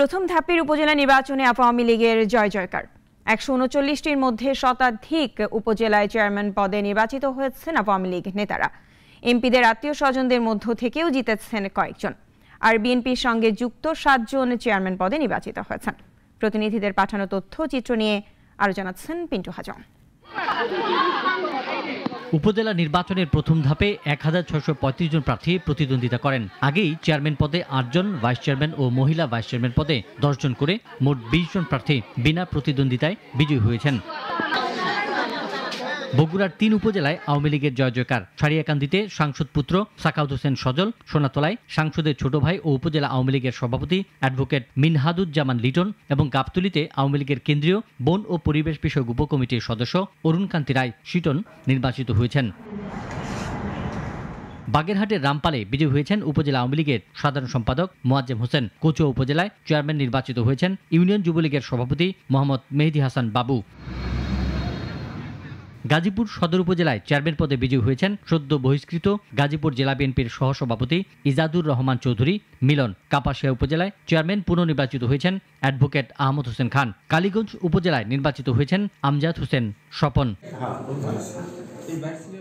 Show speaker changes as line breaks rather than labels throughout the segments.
প্রথম ধাপের উপজেলা নির্বাচনে আওয়ামী লীগের জয় জয়কার একশো উনচল্লিশটির মধ্যে শতাধিক উপজেলায় চেয়ারম্যান পদে নির্বাচিত হয়েছেন আওয়ামী লীগ নেতারা এমপিদের আত্মীয় স্বজনদের মধ্য থেকেও জিতেছেন কয়েকজন আর বিএনপির সঙ্গে যুক্ত সাতজন চেয়ারম্যান পদে নির্বাচিত হয়েছেন প্রতিনিধিদের পাঠানো তথ্য চিত্র নিয়ে আরো জানাচ্ছেন পিন্টু হাজম
উপজেলা নির্বাচনের প্রথম ধাপে এক হাজার ছয়শো পঁয়ত্রিশ জন প্রার্থী প্রতিদ্বন্দ্বিতা করেন আগেই চেয়ারম্যান পদে আটজন ভাইস চেয়ারম্যান ও মহিলা ভাইস চেয়ারম্যান পদে দশজন করে মোট বিশ জন প্রার্থী বিনা প্রতিদ্বন্দ্বিতায় বিজয়ী হয়েছেন বগুড়ার তিন উপজেলায় আওয়ামী লীগের জয় জয়কার সারিয়াকান্দিতে সাংসদ পুত্র সাকাউদ হোসেন সজল সোনাতলায় সাংসদের ছোট ভাই ও উপজেলা আওয়ামী লীগের সভাপতি অ্যাডভোকেট মিনহাদুজ্জামান লিটন এবং গাবতুলিতে আওয়ামী লীগের কেন্দ্রীয় বন ও পরিবেশ বিষয়ক উপকমিটির সদস্য অরুণকান্তি রায় শিটন নির্বাচিত হয়েছেন বাগেরহাটের রামপালে বিজয়ী হয়েছেন উপজেলা আওয়ামী লীগের সাধারণ সম্পাদক মোয়াজ্জেম হোসেন কচুয়া উপজেলায় চেয়ারম্যান নির্বাচিত হয়েছেন ইউনিয়ন যুবলীগের সভাপতি মোহাম্মদ মেহেদি হাসান বাবু গাজীপুর সদর উপজেলায় চেয়ারম্যান পদে বিজয়ী হয়েছেন সদ্য বহিষ্কৃত গাজীপুর জেলা বিএনপির সহসভাপতি ইজাদুর রহমান চৌধুরী মিলন কাপাসিয়া উপজেলায় চেয়ারম্যান পুনর্নির্বাচিত হয়েছেন অ্যাডভোকেট আহমদ হোসেন খান কালীগঞ্জ উপজেলায় নির্বাচিত হয়েছেন আমজাদ হোসেন স্বপন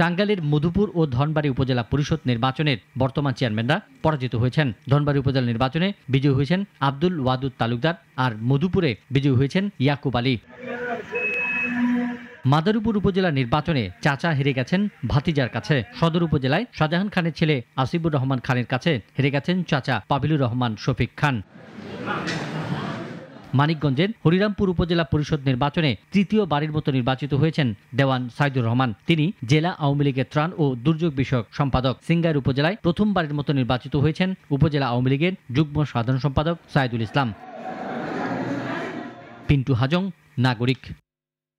টাঙ্গাইলের মধুপুর ও ধনবাড়ি উপজেলা পরিষদ নির্বাচনের বর্তমান চেয়ারম্যানরা পরাজিত হয়েছেন ধনবাড়ি উপজেলা নির্বাচনে বিজয়ী হয়েছেন আব্দুল ওয়াদুদ তালুকদার আর মধুপুরে বিজয়ী হয়েছেন ইয়াকুব আলী মাদারীপুর উপজেলা নির্বাচনে চাচা হেরে গেছেন ভাতিজার কাছে সদর উপজেলায় শাহজাহান খানের ছেলে আসিবুর রহমান খানের কাছে হেরে গেছেন চাচা পাবিলুর রহমান শফিক খান মানিকগঞ্জের হরিরামপুর উপজেলা পরিষদ নির্বাচনে তৃতীয় বারের মতো নির্বাচিত হয়েছেন দেওয়ান সাইদুর রহমান তিনি জেলা আওয়ামী লীগের ত্রাণ ও দুর্যোগ বিষয়ক সম্পাদক সিঙ্গার উপজেলায় প্রথমবারের মতো নির্বাচিত হয়েছেন উপজেলা আওয়ামী লীগের যুগ্ম সাধারণ সম্পাদক সাইদুল ইসলাম পিন্টু হাজং নাগরিক